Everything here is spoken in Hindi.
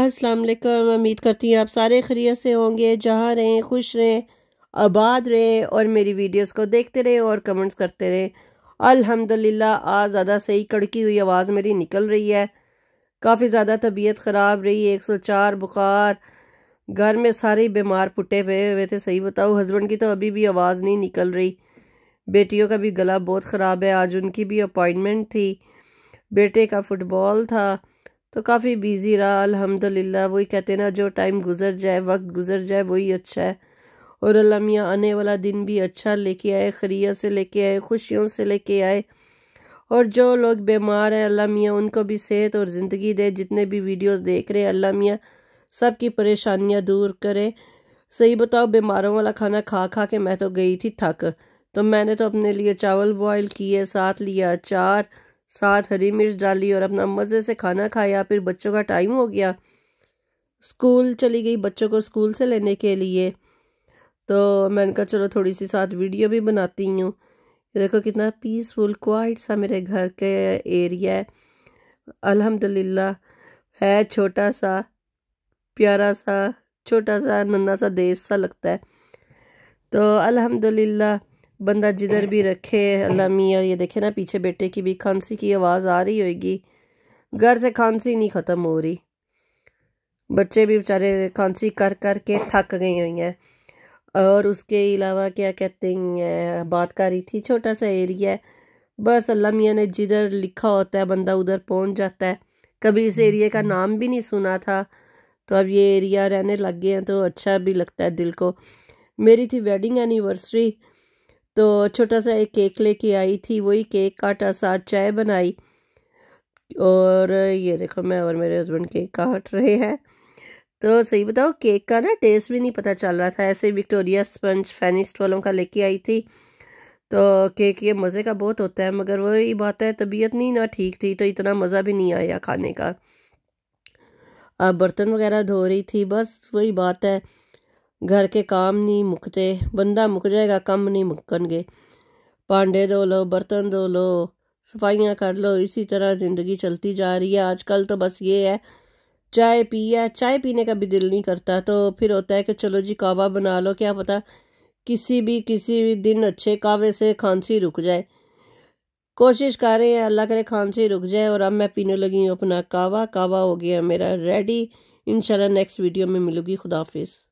असलकम उम्मीद करती हूँ आप सारे खरीत से होंगे जहाँ रहें खुश रहें आबाद रहें और मेरी वीडियोस को देखते रहें और कमेंट्स करते रहें अल्हम्दुलिल्लाह आज ज़्यादा सही कड़की हुई आवाज़ मेरी निकल रही है काफ़ी ज़्यादा तबीयत ख़राब रही एक सौ चार बुखार घर में सारे बीमार पुटे हुए हुए थे सही बताओ हस्बैंड की तो अभी भी आवाज़ नहीं निकल रही बेटियों का भी गला बहुत ख़राब है आज उनकी भी अपॉइंटमेंट थी बेटे का फुटबॉल था तो काफ़ी बिज़ी रहा अल्हम्दुलिल्लाह वही कहते ना जो टाइम गुजर जाए वक्त गुजर जाए वही अच्छा है और अल्लाह मियाँ आने वाला दिन भी अच्छा लेके आए खरिया से लेके आए खुशियों से लेके आए और जो लोग बीमार हैं अल्लाह मियाँ उनको भी सेहत और ज़िंदगी दे जितने भी वीडियोस देख रहे हैं अल्लाह मियाँ सब की परेशानियाँ दूर करें सही बताओ बीमारों वाला खाना खा खा के मैं तो गई थी थक तो मैंने तो अपने लिए चावल बॉयल किए साथ लिया अचार साथ हरी मिर्च डाली और अपना मज़े से खाना खाया फिर बच्चों का टाइम हो गया स्कूल चली गई बच्चों को स्कूल से लेने के लिए तो मैंने कहा चलो थोड़ी सी साथ वीडियो भी बनाती हूँ देखो कितना पीसफुल क्वाइट सा मेरे घर के एरिया है अल्हम्दुलिल्लाह है छोटा सा प्यारा सा छोटा सा नन्ना सा देश सा लगता है तो अल्हम्दुलिल्लाह बंदा जिधर भी रखे अल्लाह मियाँ ये देखे ना पीछे बेटे की भी खांसी की आवाज़ आ रही होगी घर से खांसी नहीं ख़त्म हो रही बच्चे भी बेचारे खांसी कर कर के थक गई हुई हैं और उसके अलावा क्या कहते हैं बात कर रही थी छोटा सा एरिया है बस अल्लाह मियाँ ने जिधर लिखा होता है बंदा उधर पहुँच जाता है कभी इस एरिए का नाम भी नहीं सुना था तो अब ये एरिया रहने लग गए हैं तो अच्छा भी लगता है दिल को मेरी थी वेडिंग एनिवर्सरी तो छोटा सा एक केक लेके आई थी वही केक काटा साथ चाय बनाई और ये देखो मैं और मेरे हस्बैंड केक काट रहे हैं तो सही बताओ केक का ना टेस्ट भी नहीं पता चल रहा था ऐसे विक्टोरिया स्पंज फैनिस्ट वालों का लेके आई थी तो केक ये मज़े का बहुत होता है मगर वही बात है तबीयत नहीं ना ठीक थी तो इतना मज़ा भी नहीं आया खाने का अब बर्तन वगैरह धो रही थी बस वही बात है के काम नहीं मुकते बंदा मुक जाएगा कम नहीं मुकन गए भांडे धो लो बर्तन धो लो सफाइयाँ कर लो इसी तरह ज़िंदगी चलती जा रही है आजकल तो बस ये है चाय पी है चाय पीने का भी दिल नहीं करता तो फिर होता है कि चलो जी कावा बना लो क्या पता किसी भी किसी भी दिन अच्छे कावे से खांसी रुक जाए कोशिश कर रहे हैं अल्लाह करे खांसी रुक जाए और अब मैं पीने लगी हूँ अपना कावा कावा हो गया मेरा रेडी इंशाल्लाह नेक्स्ट वीडियो में मिलूंगी खुदाफिज़